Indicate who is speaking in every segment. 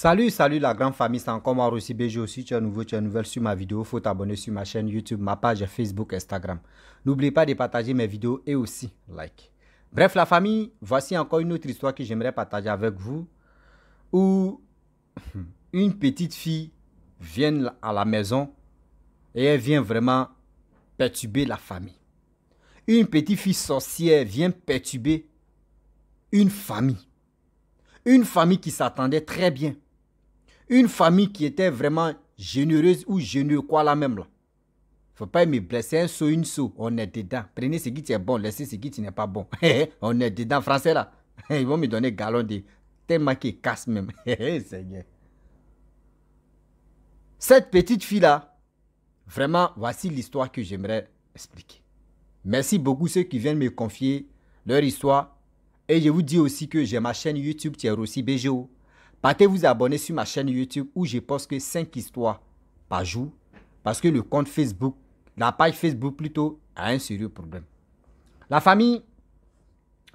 Speaker 1: Salut, salut la grande famille, c'est encore moi aussi. Bejo aussi, tu es nouveau, tu es nouvelle sur ma vidéo, faut t'abonner sur ma chaîne YouTube, ma page Facebook, Instagram. N'oublie pas de partager mes vidéos et aussi like. Bref la famille, voici encore une autre histoire que j'aimerais partager avec vous, où une petite fille vient à la maison et elle vient vraiment perturber la famille. Une petite fille sorcière vient perturber une famille. Une famille qui s'attendait très bien une famille qui était vraiment généreuse ou généreux, quoi là même là. Faut pas me blesser un saut, une saut. On est dedans. Prenez ce qui est bon, laissez ce qui n'est pas bon. Eh, eh, on est dedans, français là. Ils vont me donner galon de tellement qu'ils casse même. Eh, Seigneur. Cette petite fille-là, vraiment, voici l'histoire que j'aimerais expliquer. Merci beaucoup ceux qui viennent me confier leur histoire. Et je vous dis aussi que j'ai ma chaîne YouTube Thierry aussi BGO. Partez vous abonner sur ma chaîne YouTube où je poste que 5 histoires par jour parce que le compte Facebook, la page Facebook plutôt, a un sérieux problème. La famille,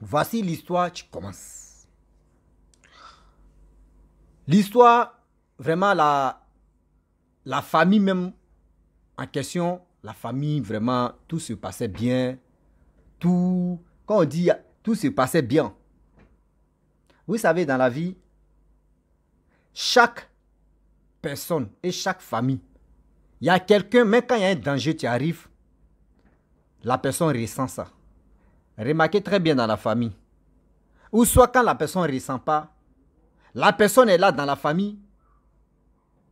Speaker 1: voici l'histoire qui commence. L'histoire, vraiment, la, la famille même en question, la famille, vraiment, tout se passait bien. Tout, quand on dit tout se passait bien, vous savez, dans la vie, chaque personne et chaque famille, il y a quelqu'un, même quand il y a un danger, tu arrives, la personne ressent ça. Remarquez très bien dans la famille. Ou soit quand la personne ne ressent pas, la personne est là dans la famille.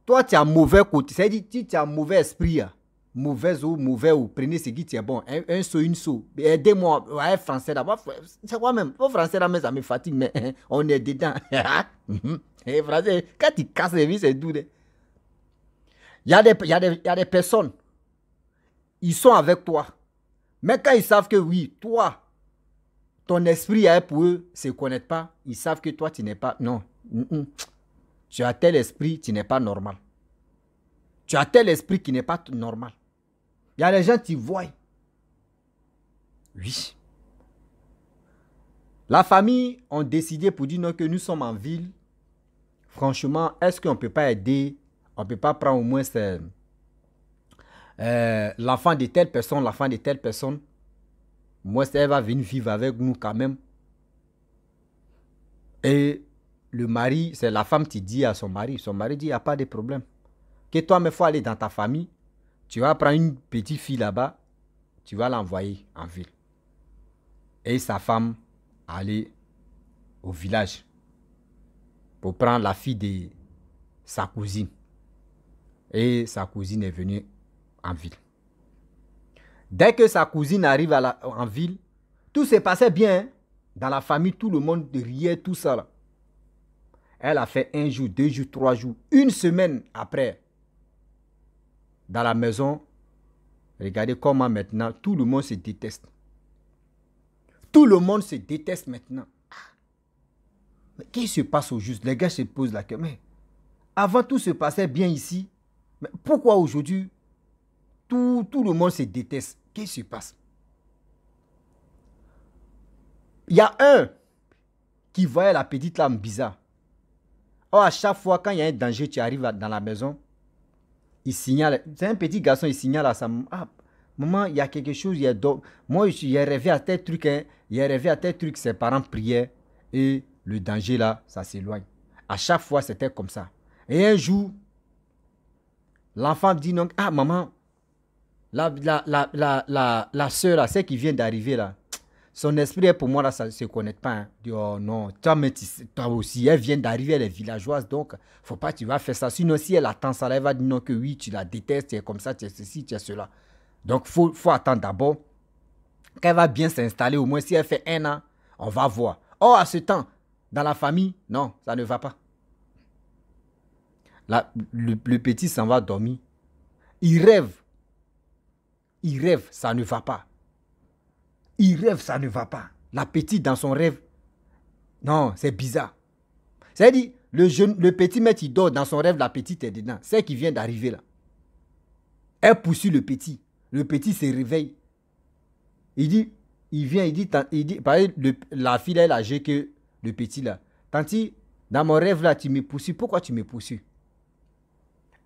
Speaker 1: Toi, tu as mauvais côté. C'est-à-dire, tu as mauvais esprit. Hein. Mauvais ou mauvais ou prenez ce qui est bon. Un, saut, une saut. Aidez-moi. Ouais, français là. C'est quoi même Au français là, mais ça me fatigue, mais hein, on est dedans. Mhm. Eh, français, quand tu casses les vies, c'est doux. Hein. Il y, a des, y, y a des personnes. Ils sont avec toi. Mais quand ils savent que oui, toi, ton esprit est pour eux, se se connaissent pas. Ils savent que toi, tu n'es pas. Non. Tu as tel esprit, tu n'es pas normal. Tu as tel esprit qui n'est pas normal. Il y a des gens qui voient. Oui. La famille ont décidé pour dire que nous sommes en ville. Franchement, est-ce qu'on ne peut pas aider On ne peut pas prendre au moins euh, l'enfant de telle personne, l'enfant de telle personne. Moi, elle va venir vivre avec nous quand même. Et le mari, c'est la femme qui dit à son mari. Son mari dit, il n'y a pas de problème. Que toi, mais il faut aller dans ta famille. Tu vas prendre une petite fille là-bas, tu vas l'envoyer en ville. Et sa femme allait au village pour prendre la fille de sa cousine. Et sa cousine est venue en ville. Dès que sa cousine arrive à la, en ville, tout se passait bien. Hein. Dans la famille, tout le monde riait, tout ça. Elle a fait un jour, deux jours, trois jours, une semaine après dans la maison, regardez comment maintenant tout le monde se déteste. Tout le monde se déteste maintenant. Mais qu'est-ce qui se passe au juste Les gars se posent la question. avant tout se passait bien ici. Mais pourquoi aujourd'hui tout, le monde se déteste Qu'est-ce qui se passe Il y a un qui voyait la petite lame bizarre. Oh, à chaque fois, quand il y a un danger, tu arrives dans la maison, il signale. C'est un petit garçon, il signale à sa ah, maman. il y a quelque chose, il y a Moi, j'ai rêvé à tel truc, il hein. J'ai rêvé à tel truc, ses parents priaient. Et le danger là, ça s'éloigne. À chaque fois, c'était comme ça. Et un jour, l'enfant dit donc, ah maman, la, la, la, soeur celle qui vient d'arriver là, son esprit pour moi là, ça ne se connaît pas. Hein. oh non, toi, aussi, elle vient d'arriver, elle est villageoise, donc faut pas, tu vas faire ça. Sinon, si elle attend ça, elle va dire non, que oui, tu la détestes, tu es comme ça, tu es ceci, tu es cela. Donc, il faut, attendre d'abord qu'elle va bien s'installer. Au moins, si elle fait un an, on va voir. Oh, à ce temps, dans la famille, non, ça ne va pas. le, petit s'en va dormir. Il rêve. Il rêve, ça ne va pas. Il rêve, ça ne va pas. La petite dans son rêve, non, c'est bizarre. C'est-à-dire, le, jeune, le petit maître, il dort dans son rêve, la petite est dedans. C'est qui vient d'arriver là. Elle poursuit le petit. Le petit se réveille. Il dit, il vient, il dit, il dit la fille elle a que le petit là. Tanti, dans mon rêve là, tu me poursuis. Pourquoi tu me poursuis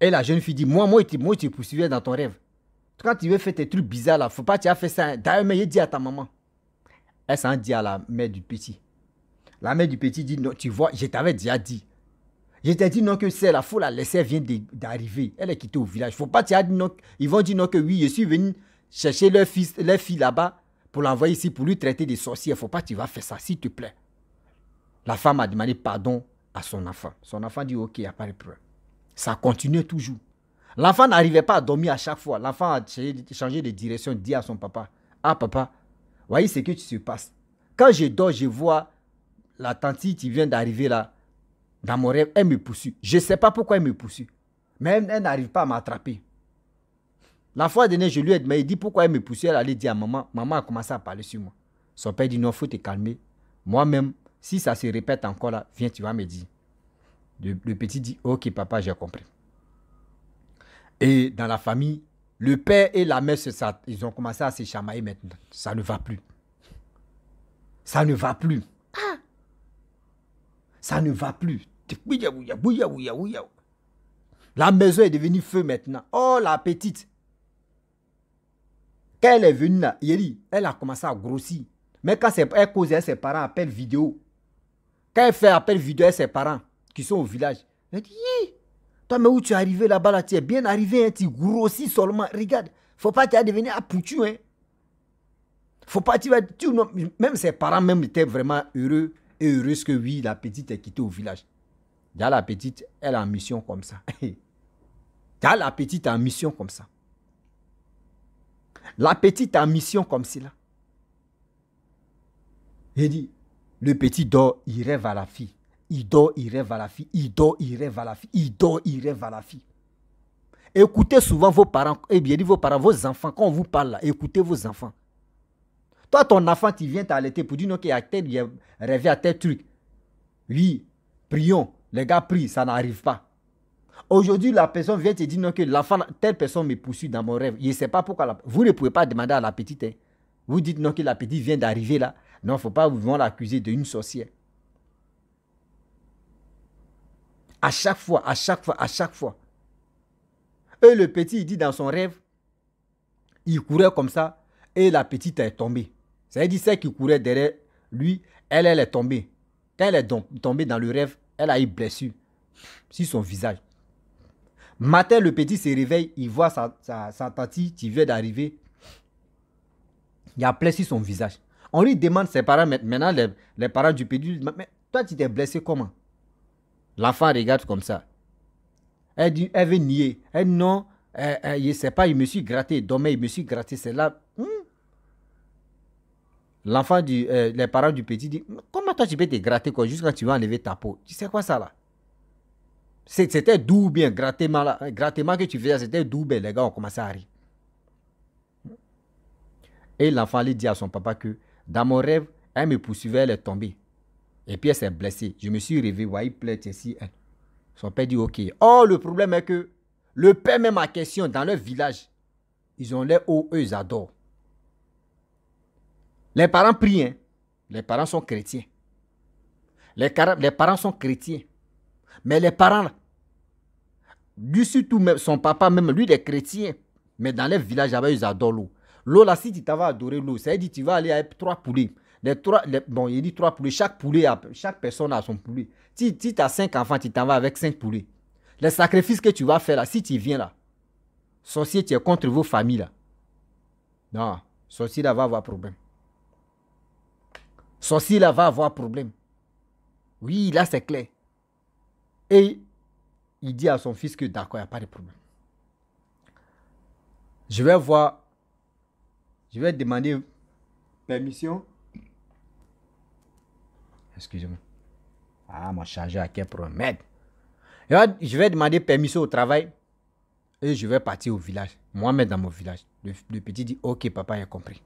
Speaker 1: Et la jeune fille dit, moi, moi, je te poursuivais dans ton rêve. Quand tu veux faire tes trucs bizarres là, faut pas que tu as fait ça. D'ailleurs, mais il dit à ta maman. Elle s'en dit à la mère du petit. La mère du petit dit non, tu vois, je t'avais déjà dit. Je t'ai dit non que c'est la faut la laisser, elle vient d'arriver. Elle est quittée au village. Faut pas que tu as dit non. Ils vont dire non que oui, je suis venu chercher leur fils, leur fille là-bas pour l'envoyer ici pour lui traiter des sorcières. Faut pas que tu vas faire ça, s'il te plaît. La femme a demandé pardon à son enfant. Son enfant dit ok, il n'y a pas de problème. Ça continue toujours. L'enfant n'arrivait pas à dormir à chaque fois. L'enfant a changé de direction, dit à son papa, ah papa, voyez ce que tu se passe. Quand je dors, je vois la tante qui vient d'arriver là, dans mon rêve, elle me poursuit. Je ne sais pas pourquoi elle me poursuit. Mais elle, n'arrive pas à m'attraper. La fois dernière, je lui ai mais il dit pourquoi elle me poursuit. Elle allait dit à maman, maman a commencé à parler sur moi. Son père dit, non, faut te calmer. Moi-même, si ça se répète encore là, viens, tu vas me dire. le petit dit, ok papa, j'ai compris. Et dans la famille, le père et la mère, ça, ils ont commencé à se chamailler maintenant. Ça ne va plus. Ça ne va plus. Ah. Ça ne va plus. La maison est devenue feu maintenant. Oh, la petite. Quand elle est venue là, elle a commencé à grossir. Mais quand elle à ses parents, appel vidéo. Quand elle fait appel vidéo à ses parents qui sont au village, elle dit toi, mais où tu es arrivé là-bas, là, tu es bien arrivé, hein, tu grossis seulement. Regarde, faut pas que tu aies devenu poutu. Hein. Faut pas, tu vas, même ses parents même étaient vraiment heureux et heureux que oui, la petite est quittée au village. Déjà, la petite, elle est en mission comme ça. Déjà, la petite est en mission comme ça. La petite en mission comme cela. Il dit, le petit dort, il rêve à la fille il dort, il rêve à la fille, il dort, il rêve à la fille, il dort, il rêve à la fille. Écoutez souvent vos parents, et eh bien vos parents, vos enfants, quand on vous parle là, écoutez vos enfants. Toi, ton enfant, tu viens t'allaiter pour dire non, qu'il a tel, rêvé à tel truc. Oui, prions, les gars prient, ça n'arrive pas. Aujourd'hui, la personne vient te dire non, que l'enfant, telle personne me poursuit dans mon rêve. Je ne sais pas pourquoi. Vous ne pouvez pas demander à la petite. Hein. Vous dites non, que la petite vient d'arriver là. Non, il ne faut pas vous l'accuser d'une sorcière. À chaque fois, à chaque fois, à chaque fois. Et le petit, il dit dans son rêve, il courait comme ça et la petite est tombée. Ça à dire celle qui courait derrière lui, elle, elle est tombée. Quand elle est tombée dans le rêve, elle a eu blessure sur son visage. Matin, le petit se réveille, il voit sa, sa, qui vient d'arriver. Il a blessé son visage. On lui demande ses parents, maintenant les, les parents du petit, mais toi tu t'es blessé comment L'enfant regarde comme ça. Elle, dit, elle veut nier. Elle non, elle, euh, euh, je ne sais pas, Il me suis gratté. Demain, il me suis gratté. C'est là. Hmm? L'enfant du, euh, les parents du petit disent, comment toi tu peux te gratter quoi, juste quand tu vas enlever ta peau Tu sais quoi ça là C'était doux bien, mal, là, grattement que tu faisais, c'était doux bien. Les gars ont commencé à rire. Et l'enfant lui dit à son papa que dans mon rêve, elle me poursuivait, elle est tombée. Et Pierre s'est blessé. Je me suis réveillé, ici. Hein. Son père dit OK. Oh, le problème est que le père met ma question dans leur village. Ils ont l'air hauts, eux, ils adorent. Les parents prient. Hein. Les parents sont chrétiens. Les, parents sont chrétiens. Mais les parents, du surtout, même, son papa même, lui, il est chrétien. Mais dans les villages, ils adorent l'eau. L'eau, là, si tu t'avais adoré l'eau, ça veut dire tu vas aller avec trois poulets trois, bon, il dit trois poulets. Chaque poulet, chaque personne a son poulet. Si, si tu as cinq enfants, tu t'en vas avec cinq poulets. Les sacrifices que tu vas faire là, si tu viens là, sorcier, tu es contre vos familles là. Non, sorcier là va avoir problème. Sorcier là va avoir problème. Oui, là c'est clair. Et il dit à son fils que d'accord, il n'y a pas de problème. Je vais voir, je vais demander permission Excusez-moi. Ah, mon chargeur, quel Et je vais demander permission au travail et je vais partir au village. Moi-même dans mon village. Le, petit dit, ok, papa, il a compris.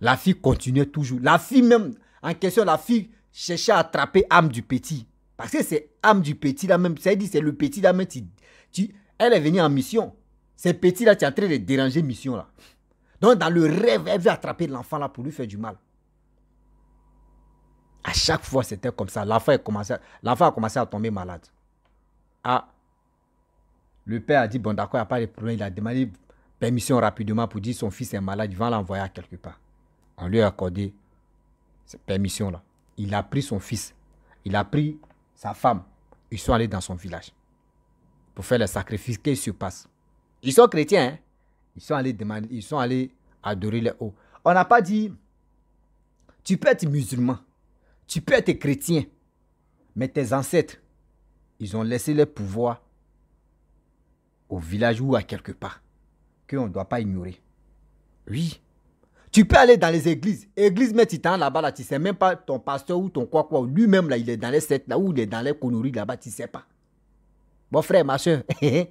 Speaker 1: La fille continuait toujours. La fille même, en question, la fille cherchait à attraper âme du petit. Parce que c'est âme du petit là même. Ça dit, c'est le petit là même. Tu, elle est venue en mission. C'est petit là, tu es en train de déranger mission là. Donc dans le rêve, elle veut attraper l'enfant là pour lui faire du mal. À chaque fois, c'était comme ça. L'enfant a commencé à tomber malade. Ah, le père a dit, bon d'accord, il n'y a pas de problème. Il a demandé permission rapidement pour dire son fils est malade, il va l'envoyer quelque part. On lui a accordé cette permission-là. Il a pris son fils, il a pris sa femme. Ils sont allés dans son village pour faire les sacrifices qu'ils surpassent. Ils sont chrétiens, hein. ils sont allés ils sont allés adorer les hauts. On n'a pas dit, tu peux être musulman, tu peux être chrétien, mais tes ancêtres, ils ont laissé les pouvoir au village ou à quelque part, qu'on ne doit pas ignorer. Oui. Tu peux aller dans les églises. Église t'en là-bas, là, tu ne sais même pas ton pasteur ou ton quoi-quoi. Lui-même, là, il est dans les sept là, ou il est dans les conneries là-bas, tu ne sais pas. Bon frère, ma soeur,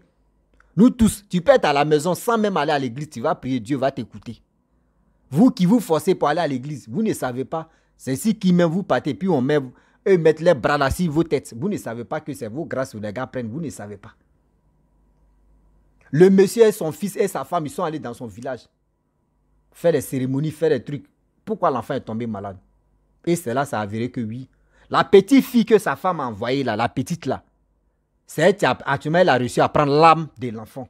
Speaker 1: nous tous, tu peux être à la maison sans même aller à l'église, tu vas prier, Dieu va t'écouter. Vous qui vous forcez pour aller à l'église, vous ne savez pas c'est ici qui même vous partez, puis on met, eux mettent les bras là sur vos têtes. Vous ne savez pas que c'est vos grâces que les gars prennent, vous ne savez pas. Le monsieur et son fils et sa femme, ils sont allés dans son village. Faire des cérémonies, faire des trucs. Pourquoi l'enfant est tombé malade Et c'est là, ça a avéré que oui. La petite fille que sa femme a envoyée là, la petite là, c'est elle a, actuellement, elle a réussi à prendre l'âme de l'enfant.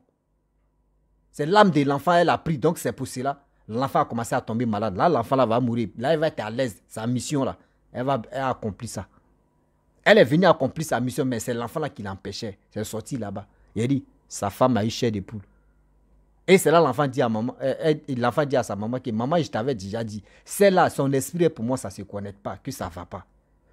Speaker 1: C'est l'âme de l'enfant, elle a pris, donc c'est pour cela l'enfant a commencé à tomber malade. Là, l'enfant là va mourir. Là, elle va être à l'aise. Sa mission là, elle va accomplir ça. Elle est venue accomplir sa mission, mais c'est l'enfant là qui l'empêchait. C'est sorti là-bas. Il a dit, sa femme a eu chair de poule. Et c'est là l'enfant dit à maman, euh, l'enfant dit à sa maman que maman, je t'avais déjà dit, celle-là, son esprit pour moi, ça ne se connaît pas, que ça ne va pas.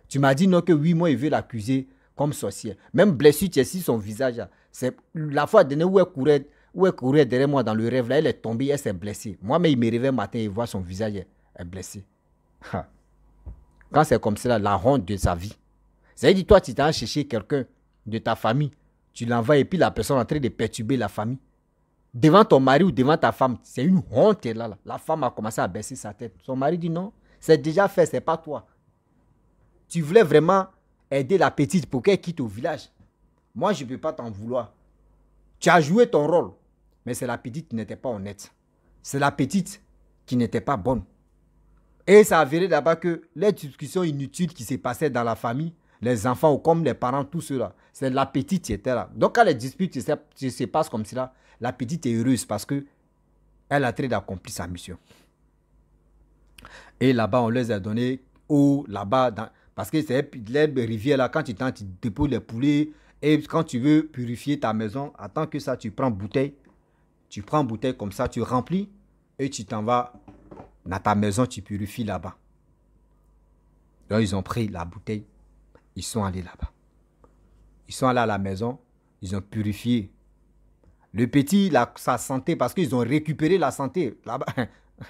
Speaker 1: Tu m'as dit non que oui, moi, il veut l'accuser comme sorcière. Même blessure, tu as si son visage là. C'est la fois dernière où elle courait où elle courait derrière moi dans le rêve là Elle est tombée, elle s'est blessée. Moi-même, il me réveille matin et voit son visage est blessé. Quand c'est comme cela, la honte de sa vie. C'est-à-dire, toi, tu t'es cherché quelqu'un de ta famille, tu l'envoies et puis la personne est en train de perturber la famille. Devant ton mari ou devant ta femme, c'est une honte là, La femme a commencé à baisser sa tête. Son mari dit non, c'est déjà fait, c'est pas toi. Tu voulais vraiment aider la petite pour qu'elle quitte au village. Moi, je ne peux pas t'en vouloir. Tu as joué ton rôle. Mais c'est la petite qui n'était pas honnête. C'est la petite qui n'était pas bonne. Et ça avéré là-bas que les discussions inutiles qui se passaient dans la famille, les enfants ou comme les parents, tout cela, c'est la petite qui était là. Donc quand les disputes se, passent comme cela, la petite est heureuse parce que elle a très accompli sa mission. Et là-bas, on les a donné eau, là-bas, parce que c'est l'herbe rivière là, quand tu, tu déposes les poulets, et quand tu veux purifier ta maison, attends que ça, tu prends bouteille, tu prends une bouteille comme ça, tu remplis et tu t'en vas dans ta maison, tu purifies là-bas. Là, ils ont pris la bouteille, ils sont allés là-bas. Ils sont allés à la maison, ils ont purifié. Le petit, sa santé, parce qu'ils ont récupéré la santé là-bas.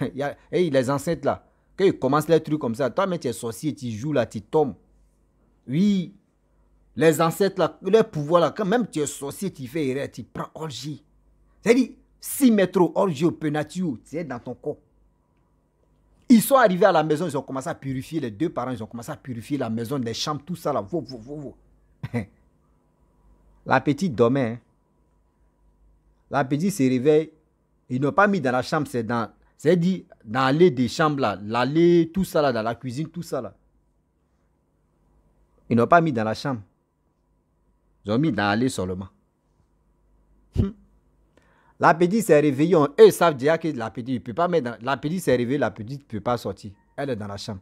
Speaker 1: et les ancêtres là, quand ils commencent les trucs comme ça, toi, mais tu es sorcier, tu joues là, tu tombes. Oui, les ancêtres là, les pouvoir là, quand même tu es sorcier, tu fais erreur, tu prends orgie. C'est-à-dire, 6 mètres hors jeu, tu es dans ton corps. Ils sont arrivés à la maison, ils ont commencé à purifier les deux parents, ils ont commencé à purifier la maison, les chambres, tout ça là. vous la petite dormait. Hein. La petite se réveille. Ils n'ont pas mis dans la chambre, c'est dans. C'est dit dans l'allée des chambres là, l'allée, tout ça là, dans la cuisine, tout ça là. Ils n'ont pas mis dans la chambre. Ils ont mis dans l'allée seulement. Hum. La petite s'est réveillée. Eux savent déjà que la petite ne peut pas mettre. petite s'est réveillé, petite ne peut pas sortir. Elle est dans la chambre.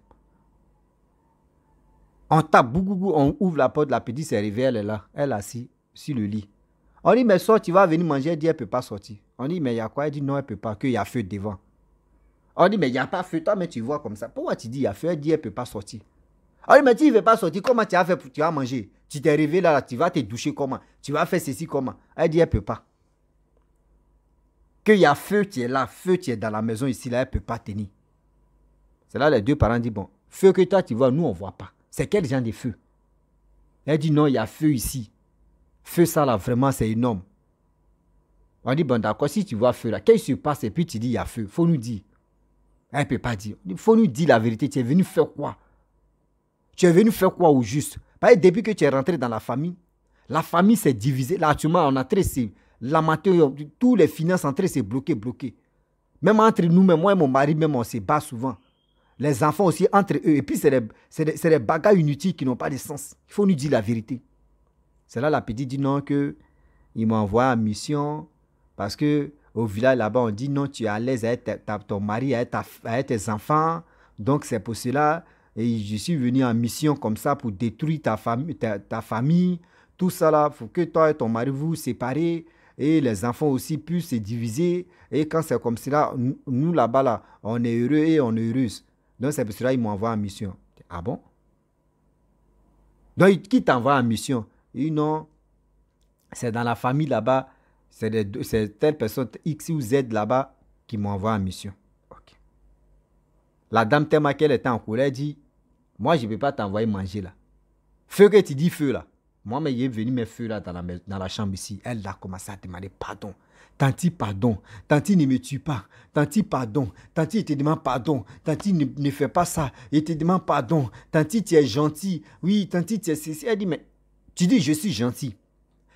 Speaker 1: On tape, bougougou, on ouvre la porte, La petite s'est réveillée. elle est là. Elle est assise sur le lit. On dit, mais sort. tu vas venir manger. Elle dit, elle ne peut pas sortir. On dit, mais il y a quoi Elle dit, non, elle ne peut pas, qu'il y a feu devant. On dit, mais il n'y a pas feu, toi, mais tu vois comme ça. Pourquoi tu dis, il y a feu Elle dit, elle ne peut pas sortir. On dit, mais tu ne veux pas sortir, comment tu as fait pour tu as mangé Tu t'es réveillé là, là, tu vas te doucher comment Tu vas faire ceci comment Elle dit, elle ne peut pas qu'il y a feu tu es là, feu tu es dans la maison ici, là, elle ne peut pas tenir. C'est là les deux parents disent, bon, feu que toi tu vois, nous on ne voit pas. C'est quel genre de feu Elle dit, non, il y a feu ici. Feu ça là, vraiment, c'est énorme. On dit, bon, d'accord, si tu vois feu là, qu'est-ce qui se passe Et puis tu dis, il y a feu, faut nous dire. Elle ne peut pas dire. Il faut nous dire la vérité, tu es venu faire quoi Tu es venu faire quoi au juste Parce que depuis que tu es rentré dans la famille, la famille s'est divisée. Là, actuellement, on a très la l'amateur, tous les finances entrées, c'est bloqué, bloqué. Même entre nous, même moi et mon mari, même on se bat souvent. Les enfants aussi, entre eux. Et puis, c'est des, c'est des bagarres inutiles qui n'ont pas de sens. Il faut nous dire la vérité. C'est là la petite dit non, que il m'envoie en mission parce que au village là-bas, on dit non, tu es à l'aise avec ton mari, avec, tes enfants. Donc, c'est pour cela. Et je suis venu en mission comme ça pour détruire ta, famille ta, famille. Tout cela, là, faut que toi et ton mari vous séparez et les enfants aussi puissent se diviser. Et quand c'est comme cela, nous là-bas, là, on est heureux et on est heureuse. Donc c'est pour cela qu'ils m'envoient en mission. Ah bon Donc qui t'envoie en mission et Non, c'est dans la famille là-bas, c'est telle personne X ou Z là-bas qui m'envoie en mission. La dame tellement était en colère dit, moi je ne peux pas t'envoyer manger là. Feu que tu dis feu là il est venu mes feux là dans la, dans la chambre ici. Elle a commencé à demander pardon. Tanti, pardon. Tanti, ne me tue pas. Tanti, pardon. Tanti, il te demande pardon. Tanti, ne, ne fais pas ça. Il te demande pardon. Tanti, tu es gentil. Oui, Tanti, tu es ceci. Elle dit, mais tu dis, je suis gentil.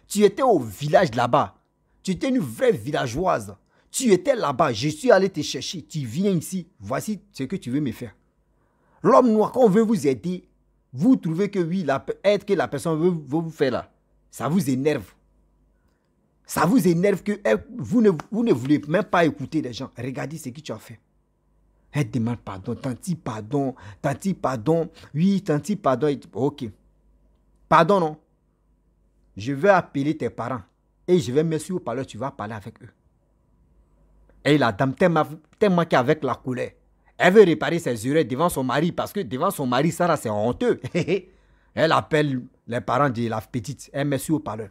Speaker 1: Tu étais au village là-bas. Tu étais une vraie villageoise. Tu étais là-bas. Je suis allé te chercher. Tu viens ici. Voici ce que tu veux me faire. L'homme noir, quand veut vous aider, vous trouvez que oui, la être que la personne veut, vous faire là, ça vous énerve. Ça vous énerve que eh, vous ne, vous ne voulez même pas écouter les gens. Regardez ce que tu as fait. Elle demande pardon, tanti pardon, tanti pardon, oui, tanti pardon. Ok. Pardon, non. Je vais appeler tes parents et je vais me suivre par là. tu vas parler avec eux. Et la dame, tellement, tellement qu'avec la colère, elle veut réparer ses oreilles devant son mari parce que devant son mari, Sarah, c'est honteux. elle appelle les parents de la petite. Elle met sur le parleur.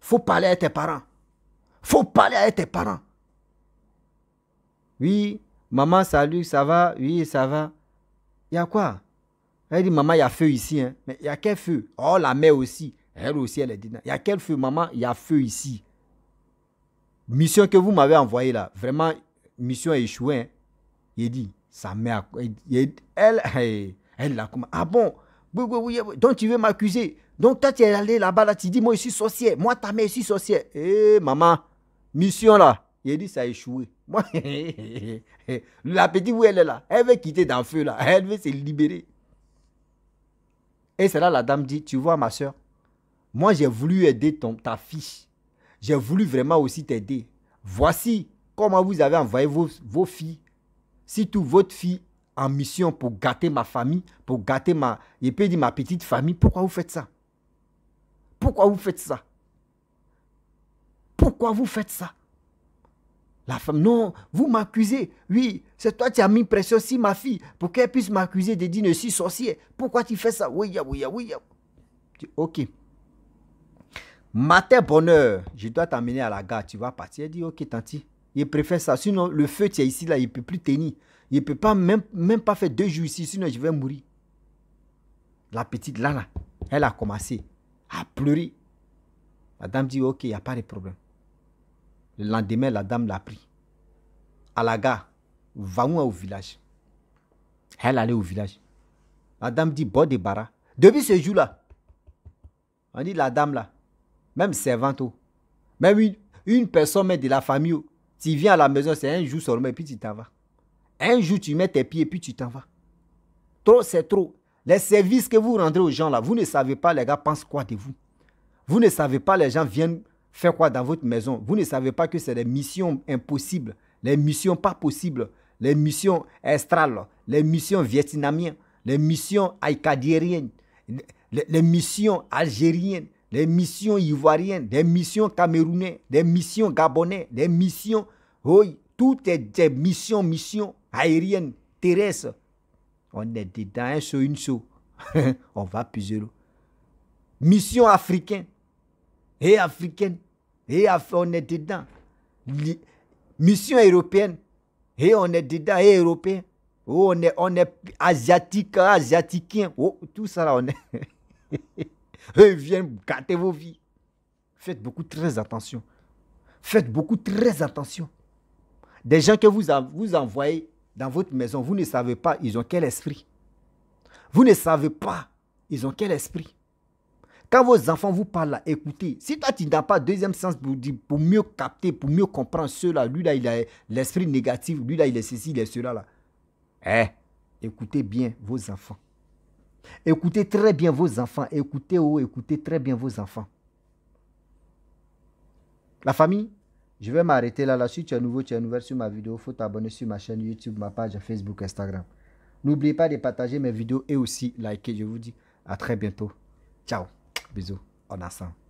Speaker 1: Faut parler à tes parents. Faut parler à tes parents. Oui, maman, salut, ça va? Oui, ça va. Il y a quoi? Elle dit, maman, il y a feu ici. Hein. Mais il y a quel feu? Oh, la mère aussi. Elle aussi, elle est dit, il y a quel feu, maman? Il y a feu ici. Mission que vous m'avez envoyée là, vraiment, mission échouée. Hein. Il dit, sa mère, elle, elle, elle a Ah bon oui, oui, oui, Donc tu veux m'accuser. Donc toi, tu es allé là-bas, là, tu dis, moi, je suis sorcière. Moi, ta mère, je suis sorcière. Eh, maman, mission là. Il dit, ça a échoué. Moi, la petite, où elle est là Elle veut quitter dans le feu là. Elle veut se libérer. Et c'est là la dame dit, tu vois ma soeur, moi j'ai voulu aider ton, ta fille. J'ai voulu vraiment aussi t'aider. Voici comment vous avez envoyé vos, vos filles si tout votre fille en mission pour gâter ma famille, pour gâter ma, dire ma petite famille, pourquoi vous faites ça Pourquoi vous faites ça Pourquoi vous faites ça La femme, non, vous m'accusez. Oui, c'est toi qui as mis pression sur ma fille pour qu'elle puisse m'accuser de dire je suis sorcier. Pourquoi tu fais ça Oui, oui, oui. oui. Ok. Matin bonheur, je dois t'amener à la gare, tu vas partir. Elle dit, ok, tanti, il préfère ça. Sinon, le feu qui est ici, là, il ne peut plus tenir. Il ne peut pas, même, pas faire deux jours ici, sinon je vais mourir. La petite, là, elle a commencé à pleurer. La dame dit, ok, il n'y a pas de problème. Le lendemain, la dame l'a pris. À la gare, va au village. Elle allait au village. La dame dit, bon débarras. Depuis ce jour-là, on dit la dame là, même servante, oh. même une, une personne de la famille, oh. Tu viens à la maison, c'est un jour seulement et puis tu t'en vas. Un jour, tu mets tes pieds et puis tu t'en vas. Trop, c'est trop. Les services que vous rendez aux gens là, vous ne savez pas les gars pensent quoi de vous. Vous ne savez pas les gens viennent faire quoi dans votre maison. Vous ne savez pas que c'est des missions impossibles, les missions pas possibles, les missions astrales, les missions vietnamiennes, les missions aïkadériennes, les missions algériennes, des missions ivoiriennes, des missions camerounaises, des missions gabonaises, des missions, oui, tout est des missions, missions aériennes, terrestres. On est dedans, un sur une saut. On va plus Mission africaine et africaine, et on est dedans. mission européenne, et on est dedans, et européen. Oh, on est, on est asiatique, asiatique, oh, tout ça là, on est. Ils viennent gâter vos vies. Faites beaucoup très attention. Faites beaucoup très attention. Des gens que vous, vous envoyez dans votre maison, vous ne savez pas, ils ont quel esprit. Vous ne savez pas, ils ont quel esprit. Quand vos enfants vous parlent, là, écoutez. Si toi, tu n'as pas deuxième sens pour, mieux capter, pour mieux comprendre ceux-là, lui-là, il a l'esprit négatif, lui-là, il est ceci, il est cela, là. Eh, écoutez bien vos enfants. Écoutez très bien vos enfants. Écoutez haut, oh, écoutez très bien vos enfants. La famille, je vais m'arrêter là. Si tu es nouveau, tu es nouvelle sur ma vidéo, faut t'abonner sur ma chaîne YouTube, ma page Facebook, Instagram. N'oubliez pas de partager mes vidéos et aussi liker. Je vous dis à très bientôt. Ciao. Bisous. On ensemble.